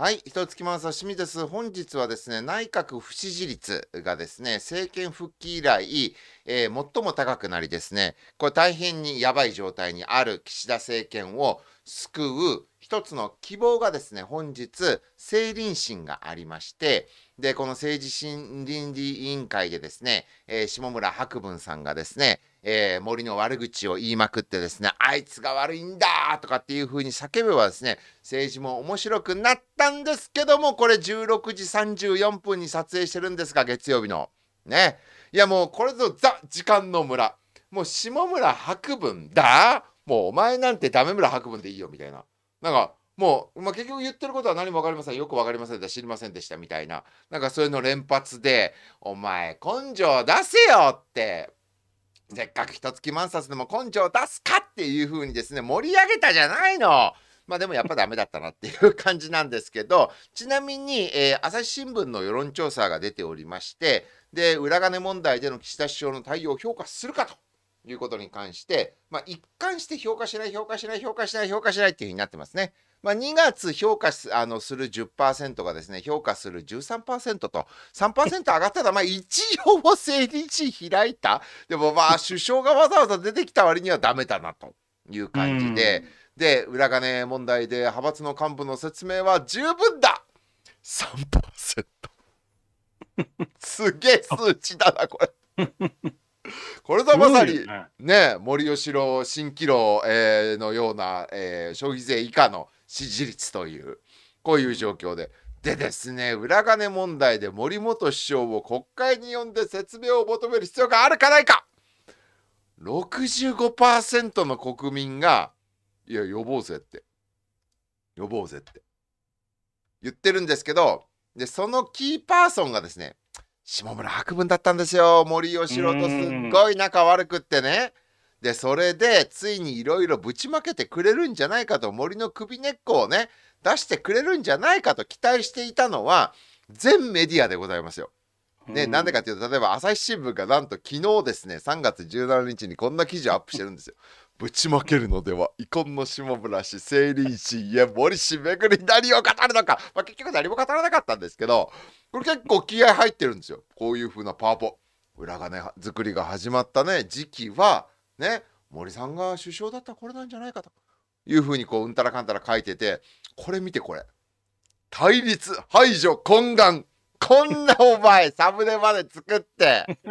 はい、ま月間刺身です。本日はですね、内閣不支持率がですね、政権復帰以来、えー、最も高くなりですね、これ大変にやばい状態にある岸田政権を救う一つの希望がですね、本日、政倫審がありまして、で、この政治審倫理委員会でですね、えー、下村博文さんがですね、えー、森の悪口を言いまくってですね、あいつが悪いんだとかっていうふうに叫べばですね、政治も面白くなったんですけども、これ16時34分に撮影してるんですが、月曜日の。ね。いやもうこれぞザ時間の村。もう下村博文だもうお前なんてダメ村博文でいいよみたいな。なんかもう、まあ、結局言ってることは何も分かりませんよく分かりませんでした知りませんでしたみたいななんかそういうの連発で「お前根性出せよ!」ってせっかく一月万冊でも根性を出すかっていう風にですね、盛り上げたじゃないの。まあでもやっぱダメだったなっていう感じなんですけど、ちなみに、えー、朝日新聞の世論調査が出ておりまして、で、裏金問題での岸田首相の対応を評価するかということに関して、まあ、一貫して評価しない、評価しない、評価しない、評価しないっていう風になってますね。まあ、2月評価すあのする10%がですね、評価する13%と、3%上がったら、まあ、一応も政理事開いた。でもまあ、首相がわざわざ出てきた割にはダメだなという感じで、で、裏金問題で派閥の幹部の説明は十分だ !3%。すげえ数値だな、これこれぞまさにね森喜朗新喜朗、えー、のような、えー、消費税以下の支持率というこういう状況で。でですね裏金問題で森元首相を国会に呼んで説明を求める必要があるかないか65%の国民がいや呼ぼうぜって呼ぼうぜって言ってるんですけどでそのキーパーソンがですね下村博文だったんですよ森喜朗とすっごい仲悪くってねでそれでついにいろいろぶちまけてくれるんじゃないかと森の首根っこをね出してくれるんじゃないかと期待していたのは全メディアでございますよ。ね、なんでかっていうと例えば朝日新聞がなんと昨日ですね3月17日にこんな記事をアップしてるんですよ。ぶちまけるのでは遺恨の下村氏成林氏家森氏めぐり何を語るのか、まあ、結局何も語らなかったんですけどこれ結構気合入ってるんですよこういう風なパワポ裏金、作りが始まったね時期はね、森さんが首相だったらこれなんじゃないかというふうにこううんたらかんたら書いててこれ見てこれ対立排除懇願こんなお前サムネまで作って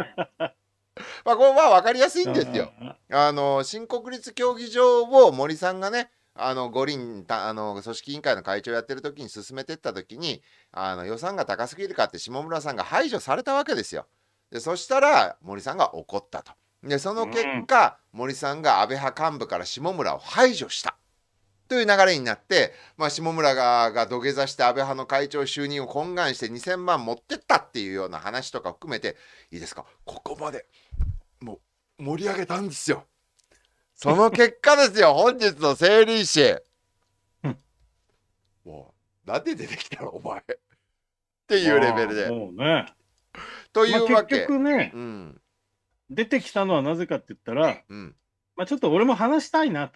まあこれま分かりやすいんですよ。あの新国立競技場を森さんがねあの五輪たあの組織委員会の会長やってる時に進めてった時にあの予算が高すぎるかって下村さんが排除されたわけですよ。でそしたら森さんが怒ったと。でその結果、森さんが安倍派幹部から下村を排除したという流れになって、まあ、下村がが土下座して安倍派の会長就任を懇願して2000万持ってったっていうような話とか含めていいですかここまでもう盛り上げたんですよ。その結果ですよ本日の整理士。もうなんで出てきたのお前っていうレベルで。ね、というわけ。まあ、結局ね、うん出てきたのはなぜかって言ったら、うん、まあ、ちょっと俺も話したいなっ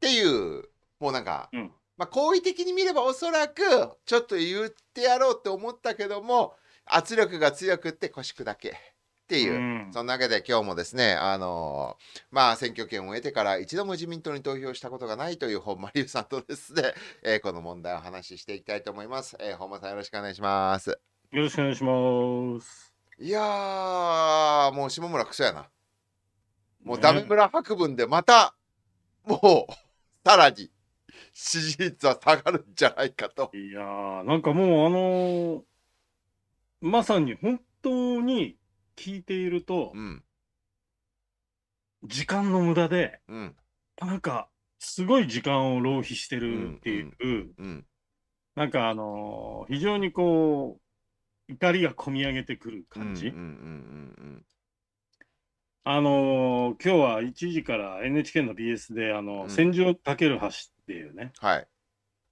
ていうもうなんか、うんまあ、好意的に見ればおそらくちょっと言ってやろうって思ったけども圧力が強くって腰砕け。っていう、うんそんなわけで今日もですねあのーまあ選挙権を得てから一度も自民党に投票したことがないという本間龍さんとですね、えーこの問題を話ししていきたいと思います、えー、本間さんよろしくお願いしますよろしくお願いします。いやもう下村クソやな。もうダメ村博文でまた、もう、さらに、支持率は下がるんじゃないかと。いやー、なんかもうあのー、まさに本当に聞いていると、うん、時間の無駄で、うん、なんか、すごい時間を浪費してるっていう、うんうんうん、なんかあのー、非常にこう、怒りがこみ上げてくる感じ。あのー、今日は1時から NHK の BS で「あの、うん、戦場かける橋」っていうね、はい、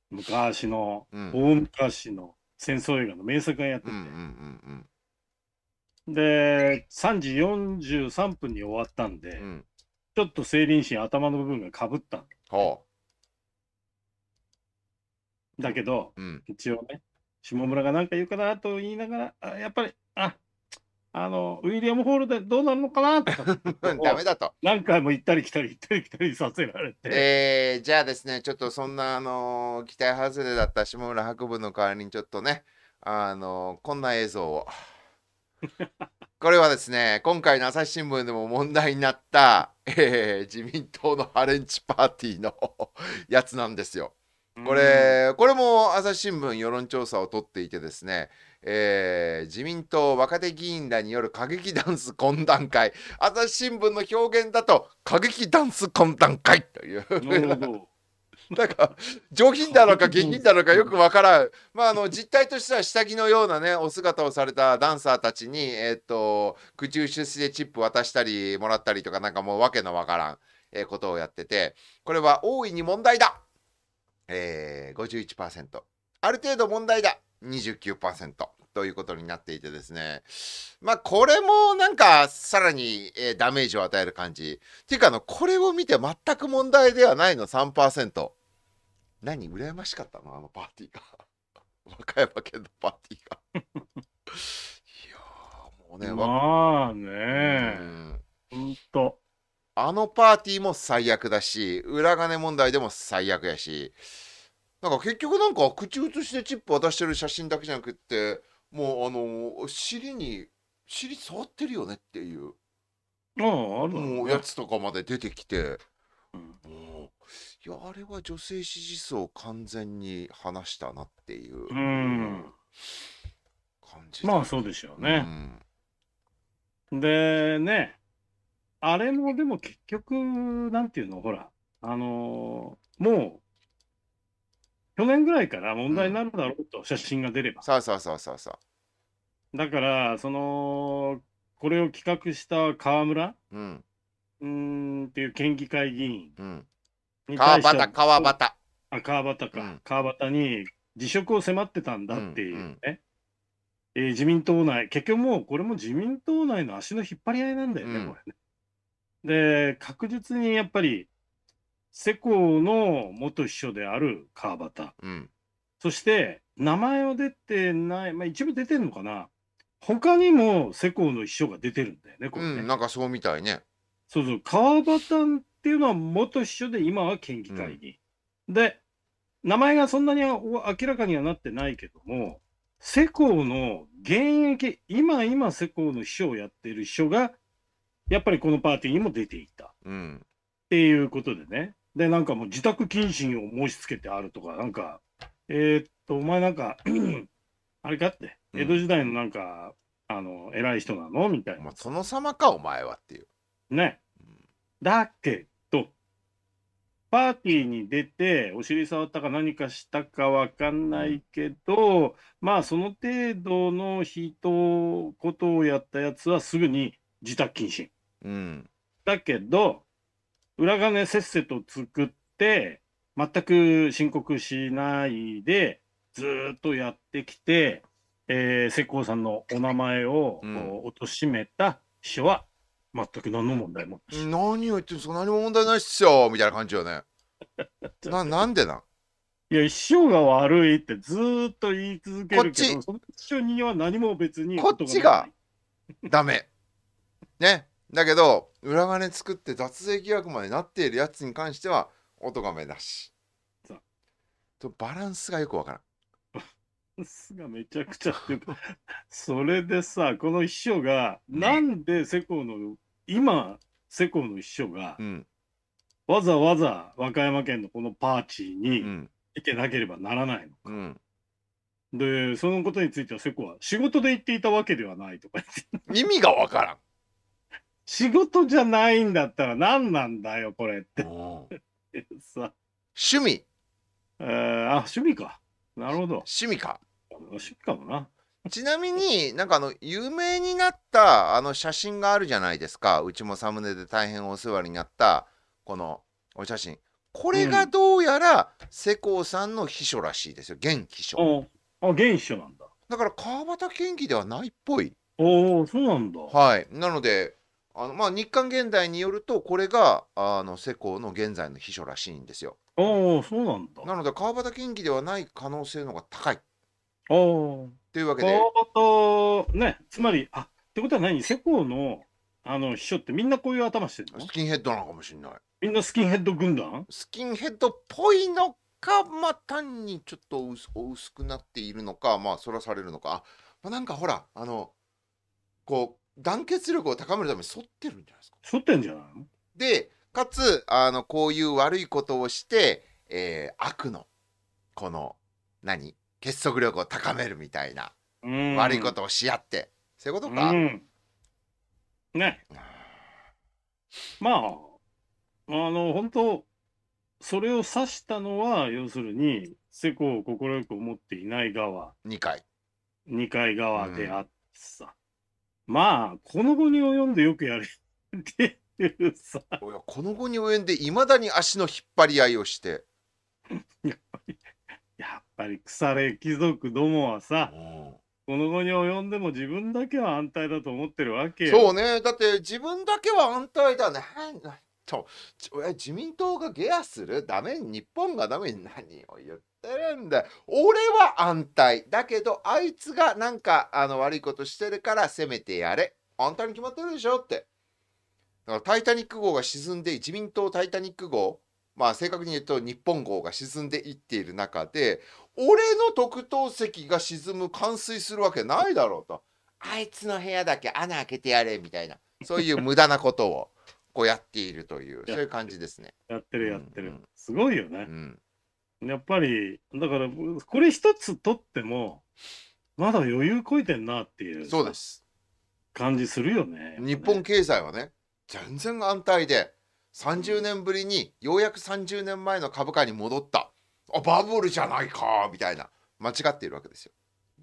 昔の、うん、大昔の戦争映画の名作がやってて、で3時43分に終わったんで、うん、ちょっと成林心頭の部分がかぶったんだけど、一応ね下村が何か言うかなと言いながら、やっぱり、ああの、ウィリアム・ホールでどうなるのかなと ダメだと。何回も行ったり来たり行ったり来たりさせられて。えー、じゃあですね、ちょっとそんな、あの、期待外れだった下村博文の代わりにちょっとね、あの、こんな映像を。これはですね、今回の朝日新聞でも問題になった、えー、自民党のハレンチパーティーのやつなんですよ。これこれも朝日新聞世論調査を取っていてですね、えー、自民党若手議員らによる過激ダンス懇談会朝日新聞の表現だと過激ダンス懇談会という なんか上品ろのか下品ろのかよくわからん、まあ、あの実態としては下着のようなねお姿をされたダンサーたちに、えー、っと苦中出世でチップ渡したりもらったりとかなんかもうわけのわからん、えー、ことをやっててこれは大いに問題だえー、51%ある程度問題だ29%ということになっていてですねまあこれもなんかさらに、えー、ダメージを与える感じっていうかあのこれを見て全く問題ではないの3%何羨ましかったのあのパーティーが 和歌山県のパーティーが いやもうねまあねうん、ほんとあのパーティーも最悪だし、裏金問題でも最悪やし、なんか結局なんか口移してチップ渡してる写真だけじゃなくって、もうあの、尻に、尻触ってるよねっていう。ああ、ある、うやつとかまで出てきて、うん、もういやあれは女性支持層を完全に話したなっていう感じ、ね、まあそうでしょうね、うん、でねあれもでも結局、なんていうの、ほら、あのーもう、去年ぐらいから問題になるだろうと、写真が出れば。そうそうそうそうそう。だから、その、これを企画した河村うん。うんっていう県議会議員うん。に川対して端、川端。あ川端か、うん川端に辞職を迫ってたんだっていうね、うんえー自民党内、結局もうこれも自民党内の足の引っ張り合いなんだよね、うんこれね。で、確実にやっぱり、世耕の元秘書である川端、うん、そして名前は出てない、まあ、一部出てるのかな、他にも世耕の秘書が出てるんだよね、これね、うん、なんかそうみたいね。そうそう、川端っていうのは元秘書で、今は県議会議、うん、で、名前がそんなに明らかにはなってないけども、世耕の現役、今今世耕の秘書をやっている秘書がやっぱりこのパーティーにも出ていた。うん、っていうことでね。で、なんかもう自宅謹慎を申し付けてあるとか、なんか、えー、っと、お前なんか あれかって、江戸時代のなんか、うん、あの、偉い人なのみたいな。その様か、お前はっていう。ね。うん、だけど、パーティーに出て、お尻触ったか何かしたかわかんないけど、うん、まあ、その程度の人、ことをやったやつはすぐに自宅謹慎。うん、だけど裏金せっせと作って全く申告しないでずっとやってきて、えー、石膏さんのお名前を、うん、貶としめた秘書は全く何の問題も何を言ってるんですか何も問題ないっすよみたいな感じよね ななんでないや、師匠が悪いってずっと言い続けるけど、こっちその師匠には何も別にこっちがダメ。ね。だけど裏金作って脱税疑惑までなっているやつに関してはおとがめなしとバランスがよくわからん。がめちゃくちゃそれでさこの秘書が、うん、なんで世耕の今世耕の秘書が、うん、わざわざ和歌山県のこのパーチーに行けなければならないのか、うん、でそのことについては世耕は仕事で行っていたわけではないとか意味がわからん仕事じゃないんだったら何なんだよ、これって。さ 趣味えー、あ、趣味か。なるほど。趣味か。趣味かもな。ちなみになんかあの有名になったあの写真があるじゃないですかうちもサムネで大変お世話になったこのお写真これがどうやら世耕さんの秘書らしいですよ現秘書あ現秘書なんだだから川端研気ではないっぽいおおそうなんだはいなのであのまあ、日刊現代によるとこれがあの世耕の現在の秘書らしいんですよ。ああそうなんだ。なので川端金義ではない可能性の方が高い。ああ。というわけで。川端ねつまりあってことは何世耕のあの秘書ってみんなこういう頭してるのスキンヘッドなのかもしれない。みんなスキンヘッド軍団スキンヘッドっぽいのかまあ単にちょっと薄薄くなっているのかまあそらされるのか、まあ、なんかほらあのこう団結力を高めるために反ってるんじゃないですか。反ってんじゃないでかつあのこういう悪いことをして、えー、悪のこの何結束力を高めるみたいな、悪いことをし合ってそういうことか。ね。まああの本当それを指したのは要するに世耕を快く思っていない側2回2回側であってさ、まあ、この後に及んでよくやれ てるさ。この後に及んでいまだに足の引っ張り合いをして。やっぱり、やっぱり腐れ貴族どもはさ、この後に及んでも自分だけは安泰だと思ってるわけよ。そうね。だって自分だけは安泰だね。と自民党がゲアするダメ日本がダメ何を言っってるんだよ。俺は安泰。だけど、あいつがなんかあの悪いことしてるから、せめてやれ。あんたに決まってるでしょって。だから、タイタニック号が沈んで、自民党タイタニック号、まあ正確に言うと日本号が沈んでいっている中で、俺の特等席が沈む、冠水するわけないだろうと。あいつの部屋だけ穴開けてやれみたいな、そういう無駄なことをこうやっているという、そういう感じですね。やってるやってる。すごいよね。うんやっぱり、だから、これ一つ取っても、まだ余裕こいてんなっていうそうです感じするよね。日本経済はね、全然安泰で、30年ぶりにようやく30年前の株価に戻った。あ、バブルじゃないかみたいな、間違っているわけですよ。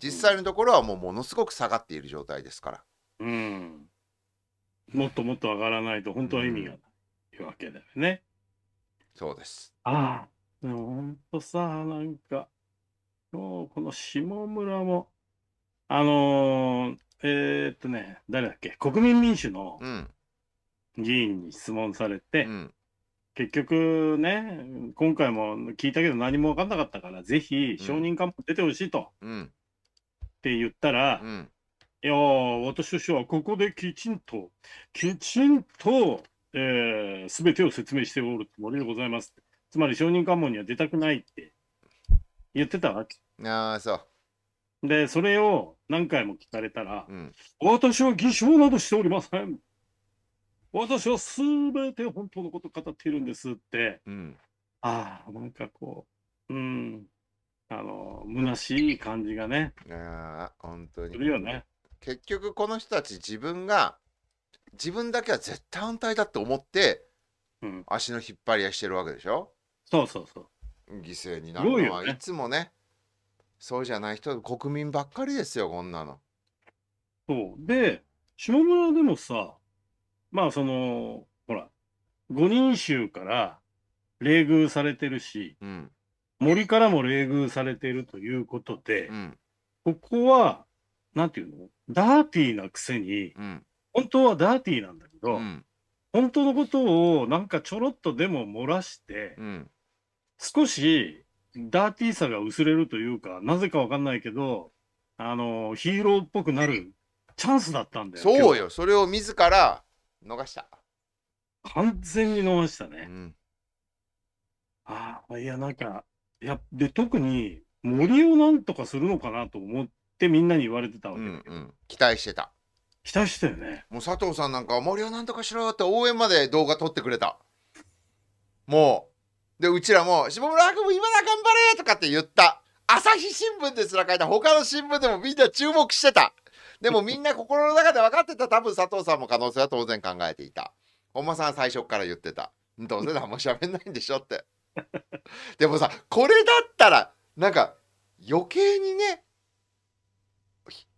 実際のところはもうものすごく下がっている状態ですから。うん。もっともっと上がらないと本当は意味がないわけだよね。うん、そうです。ああ。でもほんとさ、なんか、もうこの下村も、あのー、えーっとね、誰だっけ、国民民主の議員に質問されて、うん。結局ね、今回も聞いたけど何も分かんなかったから、ぜひ証人喚法出てほしいと、うん。って言ったら、うん。いやー、私としてはここできちんと、きちんと、えー、てを説明しておるつもりでございますって。つまり証人喚問には出たくないって言ってたわけ。ああ、そう。で、それを何回も聞かれたら、うん、私は偽証などしておりません。私はすべて本当のこと語っているんですって、うん、ああ、なんかこう、うん、あの、虚しい感じがね。ああ、本当に。するよね。結局この人たち自分が、自分だけは絶対反対だって思って、うん、足の引っ張り合いしてるわけでしょそうそうそう犠牲になるのは、いつもねそうじゃない人国民ばっかりですよこんなの。そうで下村でもさまあそのほら五人衆から冷遇されてるし、うん、森からも冷遇されてるということで、うん、ここはなんていうのダーティーなくせに、うん、本当はダーティーなんだけど、本当のことをなんかちょろっとでも漏らして、少しダーティーさが薄れるというか、なぜかわかんないけど、あの、ヒーローっぽくなるチャンスだったんだよ。そうよ、それを自ら逃した。完全に逃したね。うん、ああ、いや、なんか、いや、で、特に森をなんとかするのかなと思ってみんなに言われてたわけうんうん、期待してた。期待してたよね。もう佐藤さんなんか、森をなんとかしろって応援まで動画撮ってくれた。もう。で、うちらも、下村君も今だ頑張れとかって言った。朝日新聞ですら書いた。他の新聞でもみんな注目してた。でもみんな心の中で分かってた。多分佐藤さんも可能性は当然考えていた。本間さん最初から言ってた。どうせ何も喋んないんでしょって。でもさ、これだったら、なんか余計にね、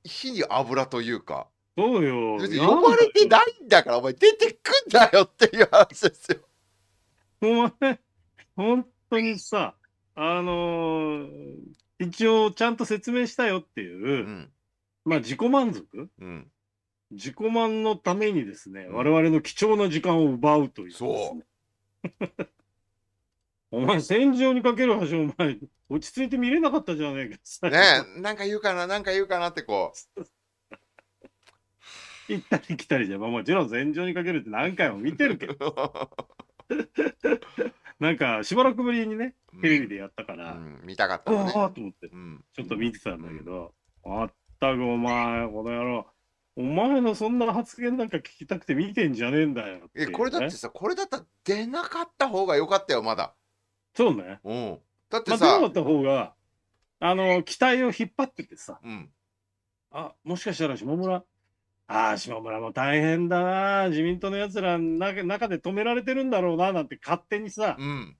火に油というか。そうよ。呼ばれてないんだから、お前出てくんだよっていう話ですよ。お前。本当にさ、あのー一応ちゃんと説明したよっていう、うん、まあ自己満足、うん、自己満のためにですね、うん、我々の貴重な時間を奪うという、ね、そう お前戦場にかける橋お前落ち着いて見れなかったじゃねえかねなんか言うかななんか言うかなってこう 行ったり来たりじゃまあもちろん戦場にかけるって何回も見てるけど なんか、しばらくぶりにね、テレビでやったから、うんうん、見たかったね。ああと思って、うん、ちょっと見てたんだけど、まったくお前、この野郎、お前のそんな発言なんか聞きたくて見てんじゃねえんだよ、ね、え、これだってさ、これだったら出なかった方がよかったよ、まだ。そうね。うん。だってさ。まあ、出なかった方が、あの、期待を引っ張っててさ、うん、あ、もしかしたら下村、ああ、下村も大変だな、自民党のやつら中で止められてるんだろうな、なんて勝手にさ、うん、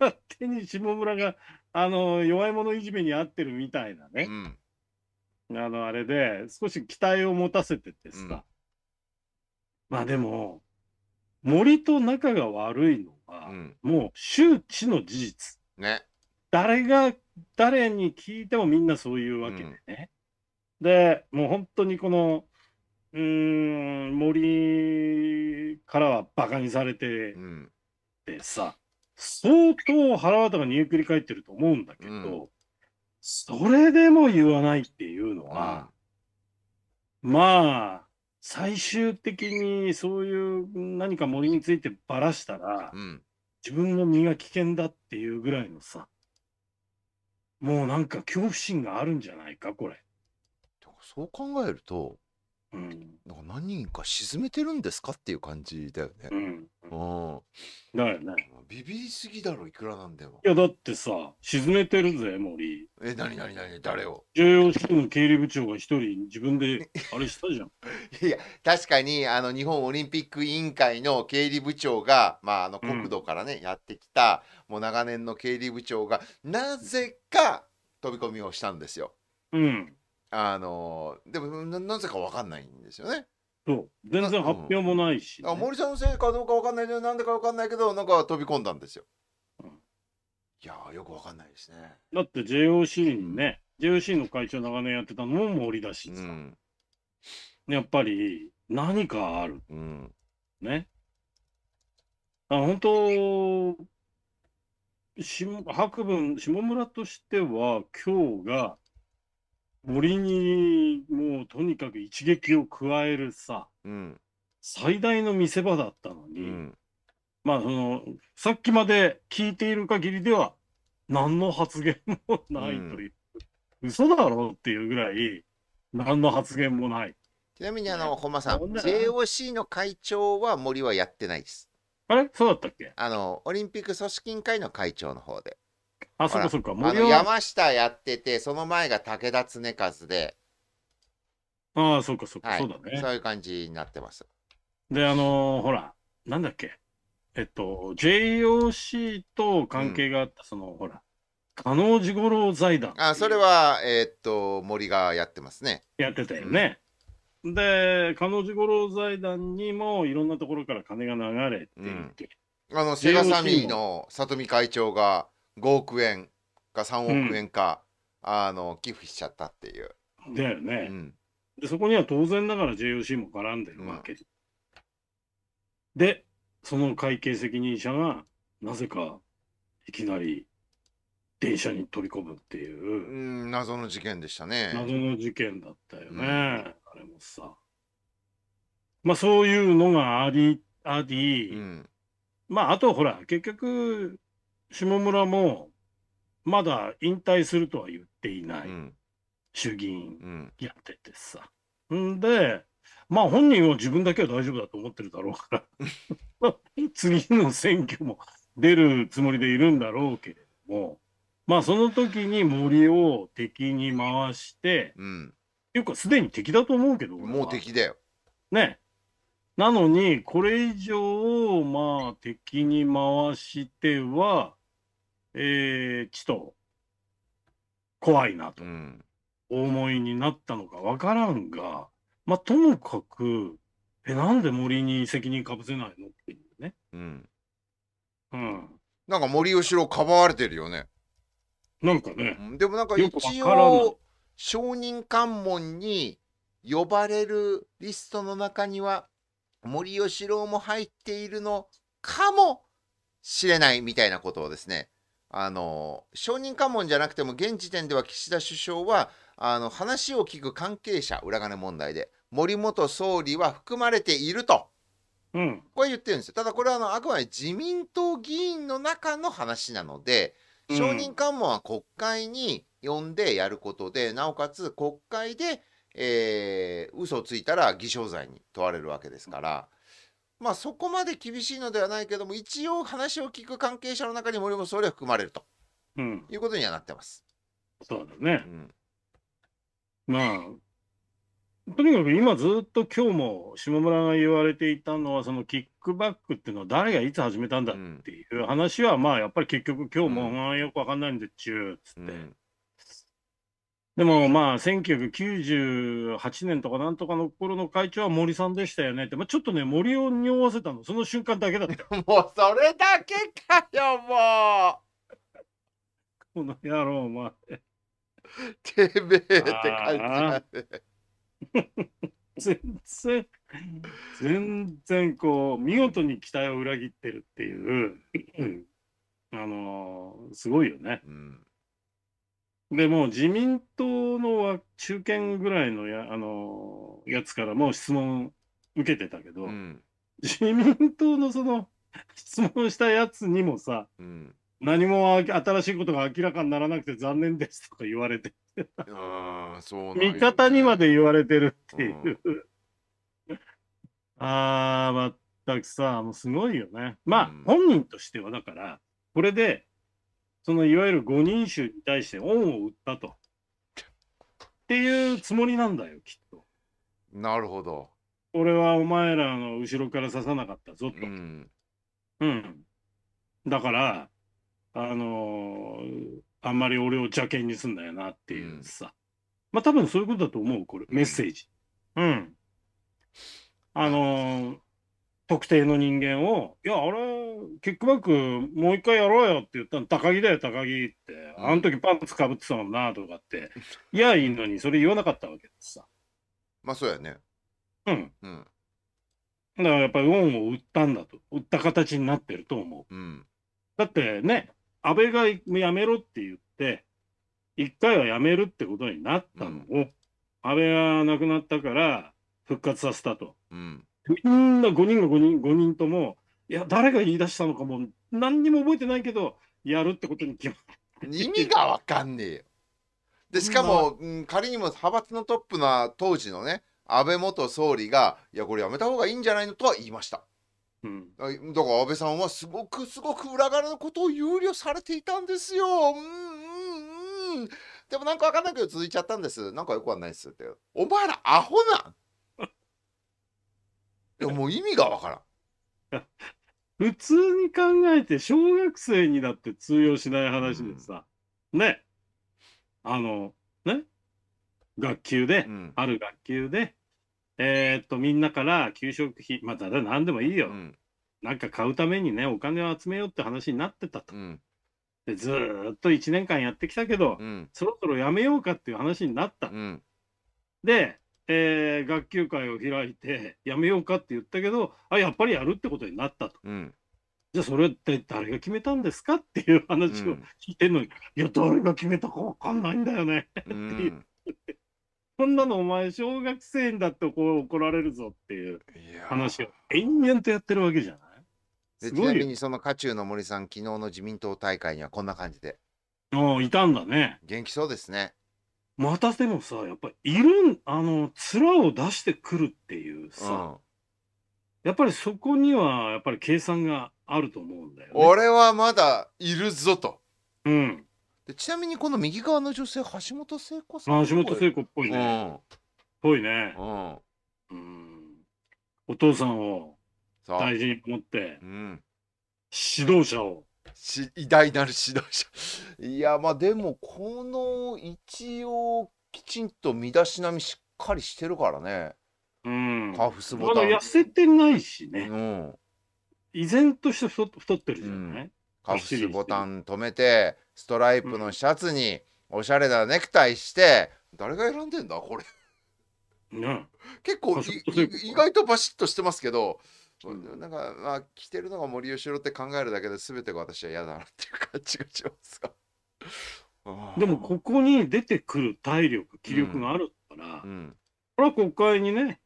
勝手に下村があの弱い者いじめに遭ってるみたいなね、うん、あのあれで少し期待を持たせててさ、うん、まあでも、森と仲が悪いのは、もう周知の事実。ね。誰が、誰に聞いてもみんなそういうわけでね。で、もう本当にこの、うーん、森からはバカにされてうん。てさ、相当腹渡が煮えくり返ってると思うんだけど、うんそれでも言わないっていうのは、まあ、最終的にそういう何か森についてばらしたら、うん。自分の身が危険だっていうぐらいのさ、もうなんか恐怖心があるんじゃないか、これ。そう考えると、うん、なんか何人か沈めてるんですかっていう感じだよね。うん。うん、だよね。ビビりすぎだろ、いくらなんでも。いや、だってさ、沈めてるぜ、森。え、なになになに、誰を重要支部の経理部長が一人自分であれしたじゃん。いや、確かに、あの、日本オリンピック委員会の経理部長が、まあ、あの、国土からね、うん、やってきた、もう長年の経理部長が、なぜか飛び込みをしたんですよ。うん。あのでもなぜか分かんないんですよね。そう全然発表もないし、ねうん、あ森さんのせいかどうか分かんないけどなんでか分かんないけどなんか飛び込んだんですよ。うん、いやよく分かんないですね。だって JOC にね、うん、JOC の会長長年やってたのも森だしさ、うん、やっぱり何かある、うん、ね。あ本当し博文下村としては今日が森にもうとにかく一撃を加えるさ、うん、最大の見せ場だったのに、うん、まあそのさっきまで聞いている限りでは何の発言もないという、うん、嘘だろうっていうぐらい何の発言もないちなみにあの本間さん JOC の会長は森はやってないですあれそうだったっけあのオリンピック組織委員会の会長の方であ、そっかそっか。山下やってて、その前が武田恒和で。ああ、そっかそっか、はい、そうだね。そういう感じになってます。で、あのー、ほら、なんだっけ。えっと、JOC と関係があった、うん、その、ほら、加納治五郎財団。あ、それは、えー、っと、森がやってますね。やってたよね。うん、で、加納治五郎財団にもいろんなところから金が流れていて。うん、あの、セガサミーの里見会長が、5億円か3億円か、うん、あの寄付しちゃったっていう。だよね、うん、で。そこには当然ながら JOC も絡んでるわけで、うん、でその会計責任者がなぜかいきなり電車に飛び込むっていう、うん、謎の事件でしたね。謎の事件だったよね、あれもさ。まあそういうのがありあり、まああとほら結局下村もまだ引退するとは言っていない、うん、衆議院やっててさ。うん、でまあ本人は自分だけは大丈夫だと思ってるだろうから 次の選挙も出るつもりでいるんだろうけれどもまあその時に森を敵に回して、うん、っていうかすでに敵だと思うけどもう敵だよ。ねなのにこれ以上まあ敵に回してはえー、ちと怖いなと、お思いになったのかわからんが、まあ、ともかく、え、なんで森に責任かぶせないのっていうね。うん。うん。なんか森後ろかばわれてるよね。なんかね。でもなんか一応、証人喚問に呼ばれるリストの中には、森喜朗も入っているのかもしれないみたいなことをですね、あの証人喚問じゃなくても現時点では岸田首相はあの話を聞く関係者裏金問題で森元総理は含まれていると、うん、これ言ってるんですよただこれはあのあくまで自民党議員の中の話なので証人喚問は国会に呼んでやることで、うん、なおかつ国会で、えー、嘘をついたら偽証罪に問われるわけですから。うんまあ、そこまで厳しいのではないけども一応話を聞く関係者の中に森本総理は含まれると、うん、いうことにはなってます。そうだね、うん、まあとにかく今ずっと今日も下村が言われていたのはそのキックバックっていうのは誰がいつ始めたんだっていう話は、まあやっぱり結局今日も、ああ、よくわかんないんでちゅうっつって。うんでもまあ、1998年とかなんとかの頃の会長は森さんでしたよねって、まあ、ちょっとね、森を匂わせたの、その瞬間だけだった。もうそれだけかよ、もう。この野郎、お前。てめえって感じだね。全然、全然こう、見事に期待を裏切ってるっていう、あのー、すごいよね。うんでも自民党の中堅ぐらいのやあのやつからも質問受けてたけど、うん、自民党のその質問したやつにもさ、うん、何も新しいことが明らかにならなくて残念ですとか言われてあそう、ね、味方にまで言われてるっていう、うん、ああ全くさもうすごいよねまあ、本人としてはだからこれでそのいわゆる五人衆に対して恩を売ったと。っていうつもりなんだよ、きっと。なるほど。俺はお前らの後ろから刺さなかったぞと。うん。うん、だから、あのー、あんまり俺を邪険にすんだよなっていうさ。うん、まあ多分そういうことだと思う、これ、メッセージ。うん。あのー、特定の人間を、いや、あれ、キックバックもう一回やろうよって言ったの、高木だよ、高木って、あの時パンツかぶってたもんなとかって、いや、いいのに、それ言わなかったわけでさ。まあ、そうやね。うん。うん。だからやっぱりウォンを売ったんだと、売った形になってると思う。うん、だってね、安倍がやめろって言って、一回はやめるってことになったのを、うん、安倍が亡くなったから復活させたと。うん、みんな5人が5人、5人とも、いや、誰が言い出したのかも、何にも覚えてないけど、やるってことに決まっ意味がわかんねえよ。で、しかも、うん仮にも派閥のトップな当時のね、安倍元総理が、いや、これやめた方がいいんじゃないのとは言いました。うん、だから安倍さんはすごくすごく裏側のことを憂慮されていたんですよ。うんうんうん。でもなんかわかんないけど続いちゃったんです。なんかよくわかんないですって。お前らアホなん。いやもう意味がわからん。普通に考えて小学生にだって通用しない話でさ、うん、ねあのね学級で、うん、ある学級でえー、っとみんなから給食費まあだ何でもいいよ、うん、なんか買うためにねお金を集めようって話になってたと。でずっと1年間やってきたけど、そろそろやめようかっていう話になった。でえー、学級会を開いてやめようかって言ったけどあやっぱりやるってことになったと、うん、じゃあそれって誰が決めたんですかっていう話を聞いてるのに、うん、いや誰が決めたか分かんないんだよねっていう。こ んなのお前小学生にだってこう怒られるぞっていう話を延々とやってるわけじゃないちなみにその渦中の森さん昨日の自民党大会にはこんな感じで。おいたんだね。元気そうですね。またでもさやっぱいるんあの面を出してくるっていうさ、うんやっぱりそこにはやっぱり計算があると思うんだよ、ね、俺はまだいるぞと。うん。でちなみにこの右側の女性橋本聖子さん。橋本聖子っぽいね。ぽ、うん、いね。うん。お父さんを大事に持って、うん、指導者を 偉大なる指導者いやまあでもこの一応きちんと身だしなみしっかりしてるからねうんカフスボタンまだ痩せてないしね、うん、依然として太ってるじゃない、うん、カフスボタン止めてストライプのシャツにおしゃれなネクタイして、うん、誰が選んでんだこれ、ん、結構意外とバシッとしてますけどうん、なんかまあ着てるのが森喜朗って考えるだけで全てが私は嫌だなっていう感じがしますが でもここに出てくる体力気力があるから、うんうん、これは国会にね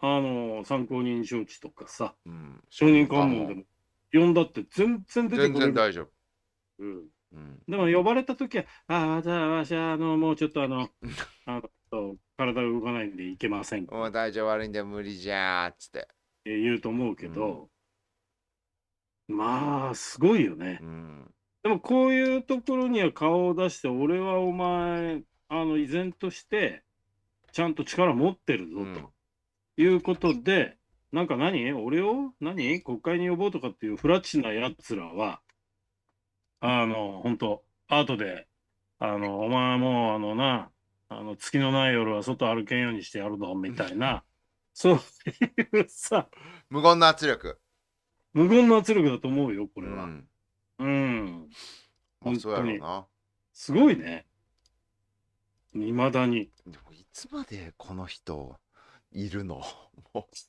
あの参考人招致とかさ、うん、証人喚問でも呼んだって全然出てくる全然大丈夫、うんうん、でも呼ばれた時は「ああじゃあわしはあのもうちょっとあの あの体動かないんでいけません」もう体調悪いんで無理じゃーっつって。言うと思うけど、まあ、すごいよね。うんでもこういうところには顔を出して、俺はお前、あの、依然として、ちゃんと力持ってるぞ、ということで、うん、なんか何俺を何国会に呼ぼうとかっていうフラッチなやつらは、あの、本当後で、あの、お前もう、あのな、あの、月のない夜は外歩けんようにしてやるぞ、みたいなそう さ無言の圧力無言の圧力だと思うよこれはうん、うんそうやろうなすごいねいまだにでもいつまでこの人いるの もうす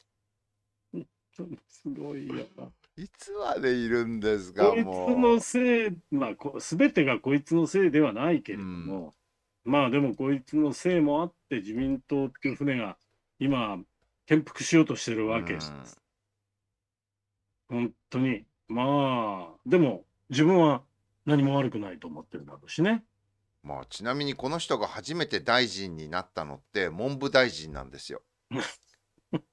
ごいよいつまでいるんですかこいつのせいまあこ全てがこいつのせいではないけれども、うん、まあでもこいつのせいもあって自民党っていう船が今転覆しようとしてるわけです。うん、本当に。まあ、でも自分は何も悪くないと思ってるだろうしね。まあ、ちなみにこの人が初めて大臣になったのって文部大臣なんですよ。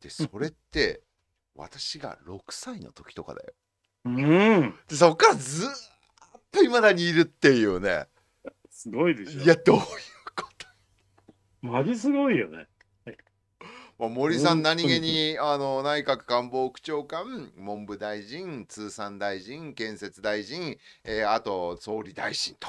でそれって私が6歳の時とかだよ。うん、でそっからずっといまだにいるっていうね。すごいでしょ。いやどういうことマジすごいよね。もう森さん何気にあの内閣官房副長官文部大臣通産大臣建設大臣、えー、あと総理大臣と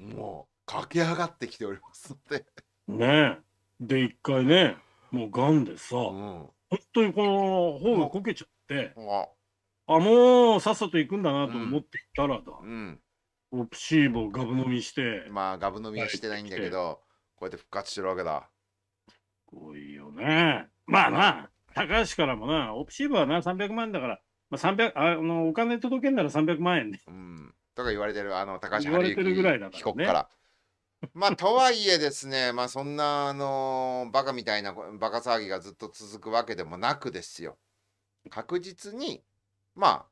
もう駆け上がってきておりますので。ねで一回ねもうがんでさ、うん、本当にこの頬がこけちゃって、うん、あもうさっさと行くんだなと思っていたらだ、うん、うん、プシーボガブ飲みしてまあガブ飲みはしてないんだけどこうやって復活してるわけだ。ごいよね。まあな、高橋からもな、オプシーブはな、300万だから、まあ、300あのお金届けんなら300万円で、ね。うん、とか言われてる、あの高橋治之被告から。まあとはいえですね、まあそんなあのバカみたいなバカ騒ぎがずっと続くわけでもなくですよ。確実にまあ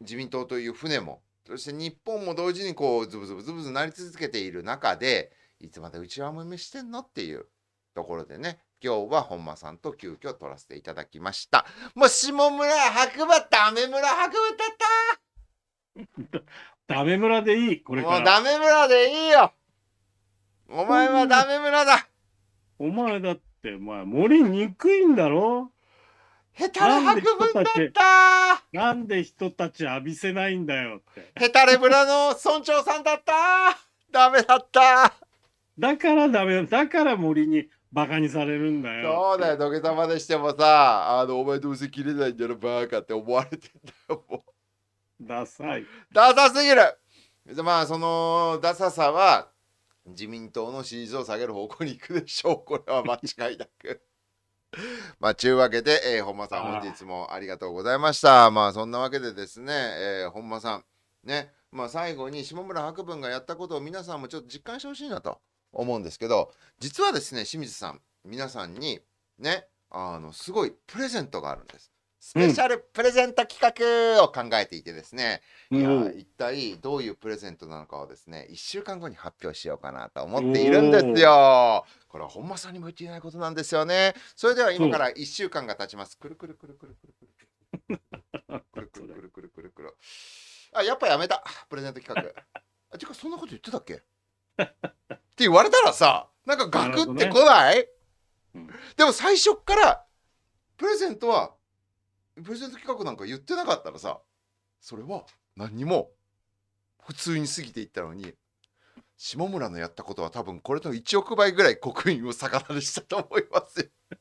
自民党という船もそして日本も同時にこうズブズブズブズなり続けている中でいつまで内輪もめしてんのっていうところでね今日は本間さんと急遽撮らせていただきました。もう下村白馬、ダメ村白馬だったダメ村でいい、これから。もうダメ村でいいよお前はダメ村だお前だって、お前、森にくいんだろヘタレ白馬だったなんで人たち浴びせないんだよって。ヘタレ村の村長さんだったダメだっただからダメだ。だから森にバカにされるんだよ。そうだよ、土下座までしてもさ、あの、お前どうせ切れないんじゃろ、バーカって思われてんだよ、もう。ダサい。ダサすぎるまあ、その、ダサさは、自民党の支持率を下げる方向に行くでしょう。これは間違いなく まあ、ちゅうわけで、えー、本間さん、本日もありがとうございました。まあ、そんなわけでですね、えー、本間さん、ね、まあ、最後に下村博文がやったことを皆さんもちょっと実感してほしいなと。思うんですけど実はですね清水さん皆さんにねあのすごいプレゼントがあるんです。スペシャルプレゼント企画を考えていてですね、うん、いや一体どういうプレゼントなのかをですね1週間後に発表しようかなと思っているんですよ。これは本間さんにも言っていないことなんですよね。それでは今から1週間が経ちます。くるくるくるくるくるくるくるくるくるくるくるくる。あやっぱやめたプレゼント企画。あてかそんなこと言ってたっけって言われたらさなんかガクってこない、ねうん、でも最初からプレゼントはプレゼント企画なんか言ってなかったらさそれは何にも普通に過ぎていったのに下村のやったことは多分これと1億倍ぐらい刻印を逆立でしたと思います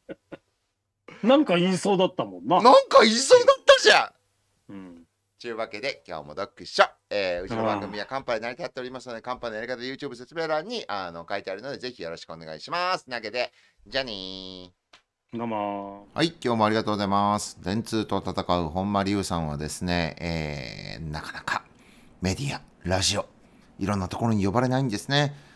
よ なんか言いそうだったもんななんか言いそうだったじゃん、うん、というわけで、今日もド読書、えー、うちの番組はカンパで成り立っておりますので、カンパのやり方、YouTube 説明欄にあの書いてあるので、ぜひよろしくお願いします。なわけで、じゃにどうもはい、今日もありがとうございます。電通と戦う本間龍さんはですね、えー、なかなかメディア、ラジオ、いろんなところに呼ばれないんですね。